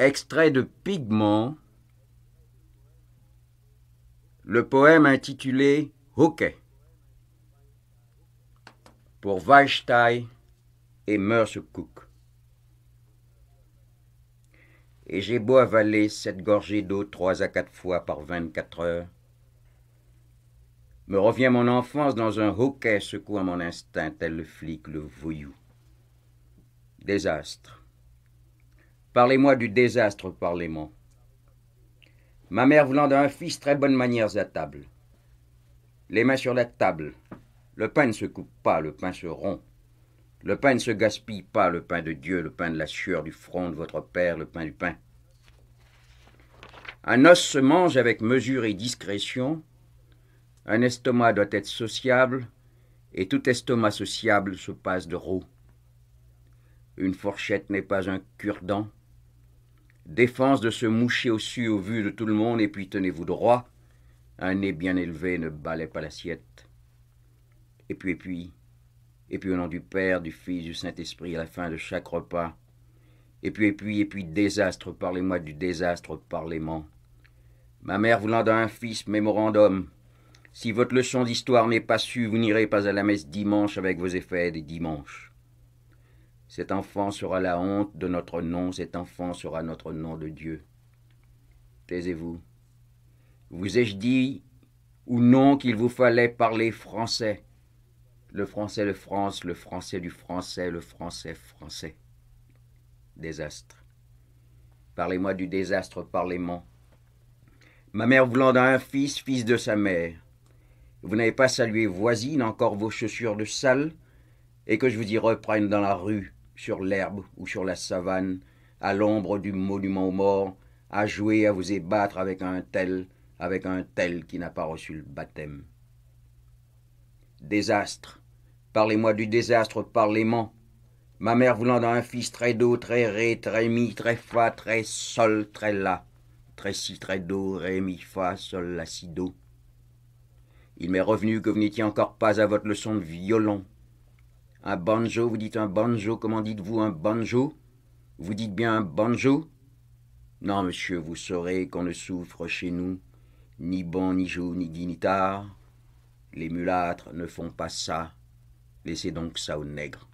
Extrait de Pigment, le poème intitulé Hockey pour Weichtai et Merce Cook. Et j'ai beau avaler cette gorgée d'eau trois à quatre fois par vingt-quatre heures, me revient mon enfance dans un hockey secouant mon instinct tel le flic, le voyou. Désastre Parlez-moi du désastre, parlez-moi. Ma mère voulant un fils, très bonnes manières à table. Les mains sur la table. Le pain ne se coupe pas, le pain se rompt. Le pain ne se gaspille pas, le pain de Dieu, le pain de la sueur du front de votre père, le pain du pain. Un os se mange avec mesure et discrétion. Un estomac doit être sociable, et tout estomac sociable se passe de roux. Une fourchette n'est pas un cure-dent. Défense de se moucher au su au vu de tout le monde, et puis tenez-vous droit. Un nez bien élevé ne balait pas l'assiette. Et puis, et puis, et puis au nom du Père, du Fils, du Saint-Esprit, à la fin de chaque repas. Et puis, et puis, et puis, désastre, parlez-moi du désastre, parlez-moi. Ma mère voulant un fils, mémorandum. Si votre leçon d'histoire n'est pas su, vous n'irez pas à la messe dimanche avec vos effets des dimanches. Cet enfant sera la honte de notre nom, cet enfant sera notre nom de Dieu. Taisez-vous. Vous ai-je dit ou non qu'il vous fallait parler français Le français de France, le français du français, le français français. Désastre. Parlez-moi du désastre, parlez-moi. Ma mère voulant d'un fils, fils de sa mère. Vous n'avez pas salué voisine encore vos chaussures de salle et que je vous y reprenne dans la rue sur l'herbe ou sur la savane, à l'ombre du monument aux morts, à jouer, à vous ébattre avec un tel, avec un tel qui n'a pas reçu le baptême. Désastre. Parlez-moi du désastre, parlez-moi. Ma mère voulant un fils très doux, très ré, très mi, très fa, très sol, très la, très si, très do, ré, mi, fa, sol, la, si, do. Il m'est revenu que vous n'étiez encore pas à votre leçon de violon. Un banjo, vous dites un banjo, comment dites-vous un banjo Vous dites bien un banjo Non, monsieur, vous saurez qu'on ne souffre chez nous ni bon, ni jour, ni dit, ni tard. Les mulâtres ne font pas ça. Laissez donc ça aux nègres.